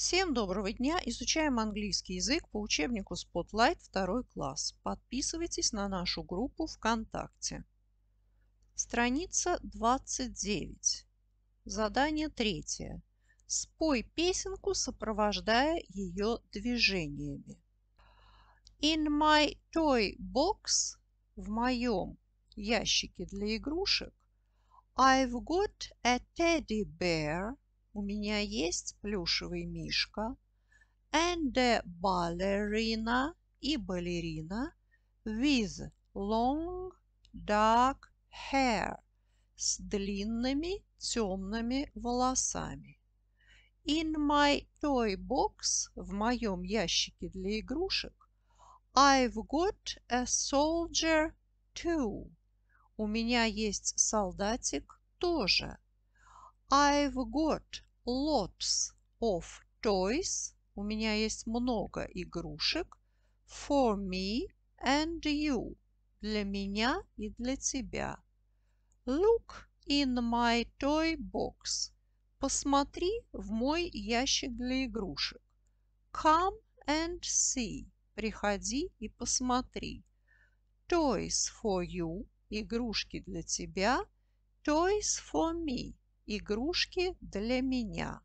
Всем доброго дня! Изучаем английский язык по учебнику Spotlight 2 класс. Подписывайтесь на нашу группу ВКонтакте. Страница 29. Задание третье. Спой песенку, сопровождая ее движениями. In my toy box в моем ящике для игрушек I've got a teddy bear – у меня есть плюшевый мишка. And a ballerina и балерина with long dark hair с длинными темными волосами. In my toy box, в моем ящике для игрушек, I've got a soldier too. У меня есть солдатик тоже. I've got lots of toys. У меня есть много игрушек. For me and you. Для меня и для тебя. Look in my toy box. Посмотри в мой ящик для игрушек. Come and see. Приходи и посмотри. Toys for you. Игрушки для тебя. Toys for me игрушки для меня.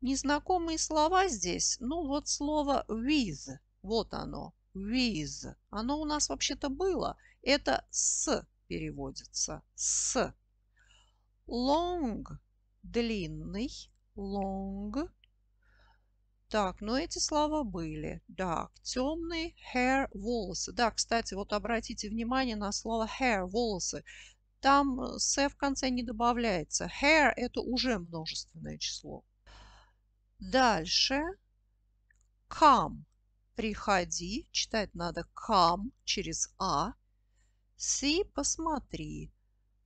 Незнакомые слова здесь, ну вот слово with, вот оно, with, оно у нас вообще-то было, это с переводится, с. Long – длинный, long. Так, но ну, эти слова были. Так, темный hair – волосы. Да, кстати, вот обратите внимание на слово hair – волосы. Там э, «с» в конце не добавляется. Hair – это уже множественное число. Дальше come – приходи. Читать надо come через «а». See – посмотри.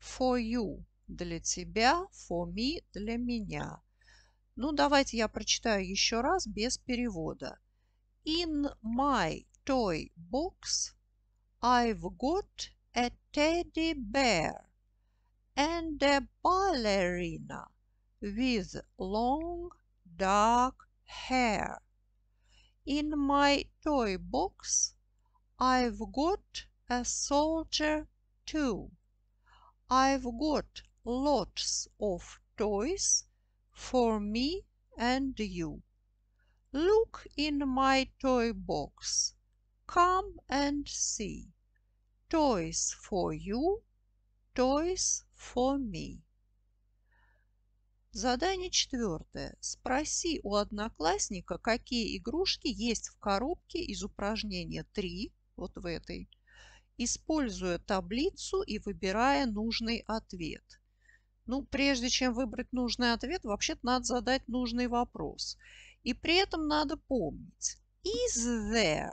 For you – для тебя. For me – для меня. Ну, давайте я прочитаю еще раз без перевода. In my toy box I've got a teddy bear. and a ballerina with long dark hair. In my toy box I've got a soldier too. I've got lots of toys for me and you. Look in my toy box, come and see. Toys for you, toys for me. Задание четвертое. Спроси у одноклассника, какие игрушки есть в коробке из упражнения 3, вот в этой, используя таблицу и выбирая нужный ответ. Ну, прежде чем выбрать нужный ответ, вообще-то надо задать нужный вопрос. И при этом надо помнить, is there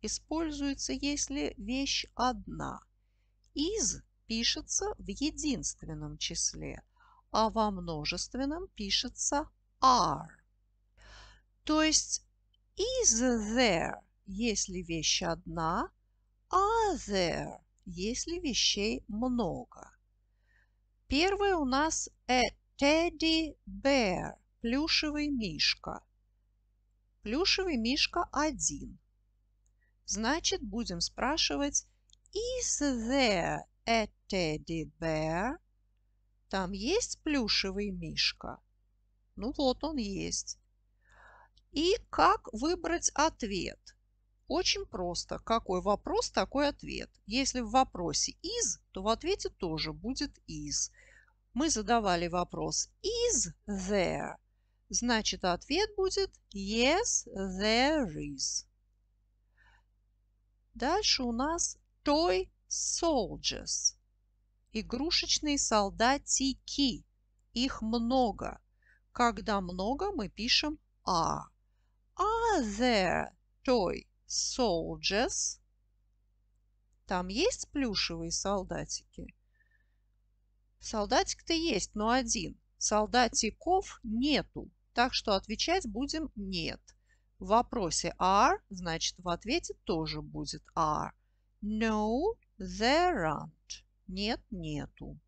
используется, если вещь одна. Is пишется в единственном числе, а во множественном пишется are. То есть is there, если вещь одна, are there, если вещей много. Первый у нас a э, teddy bear, плюшевый мишка. Плюшевый мишка один. Значит, будем спрашивать is there, a teddy bear. Там есть плюшевый мишка? Ну вот он есть. И как выбрать ответ? Очень просто. Какой вопрос, такой ответ. Если в вопросе is, то в ответе тоже будет is. Мы задавали вопрос «is there?», значит, ответ будет «yes, there is». Дальше у нас «toy Soldiers. Игрушечные солдатики. Их много. Когда много, мы пишем «а». Are there toy soldiers? Там есть плюшевые солдатики? Солдатик-то есть, но один. Солдатиков нету, так что отвечать будем «нет». В вопросе are, значит, в ответе тоже будет are. No, There aren't. Нет, нету.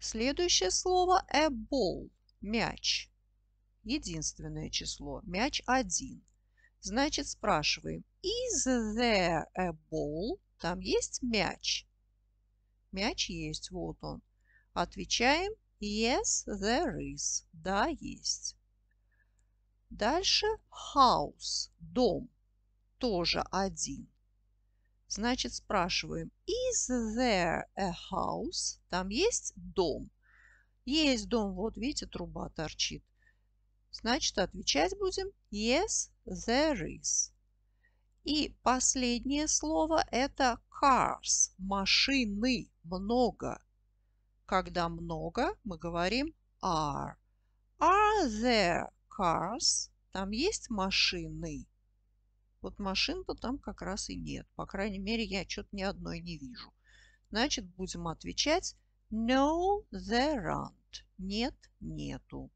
Следующее слово a ball. Мяч. Единственное число. Мяч один. Значит, спрашиваем. Is there a ball? Там есть мяч? Мяч есть. Вот он. Отвечаем. Yes, there is. Да, есть. Дальше house, дом, тоже один. Значит, спрашиваем, is there a house? Там есть дом? Есть дом, вот видите, труба торчит. Значит, отвечать будем yes, there is. И последнее слово – это cars, машины, много. Когда много, мы говорим are. Are there cars? Там есть машины. Вот машин-то там как раз и нет. По крайней мере, я что-то ни одной не вижу. Значит, будем отвечать no, there aren't. Нет, нету.